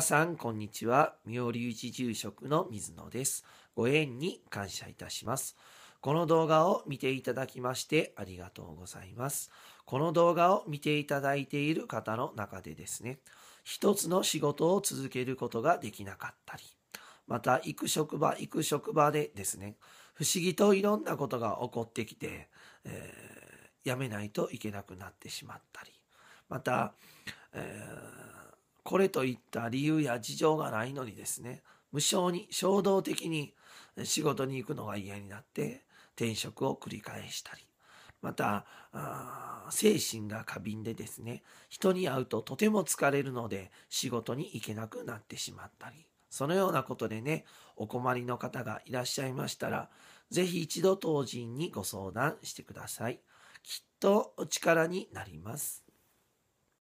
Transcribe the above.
皆さん、こんにちは。妙隆寺住職の水野です。ご縁に感謝いたします。この動画を見ていただきましてありがとうございます。この動画を見ていただいている方の中でですね、一つの仕事を続けることができなかったり、また行く職場行く職場でですね、不思議といろんなことが起こってきて、えー、やめないといけなくなってしまったり、また、えーこれといった理由や事情がないのにですね無性に衝動的に仕事に行くのが嫌になって転職を繰り返したりまた精神が過敏でですね人に会うととても疲れるので仕事に行けなくなってしまったりそのようなことでねお困りの方がいらっしゃいましたら是非一度当人にご相談してくださいきっとお力になります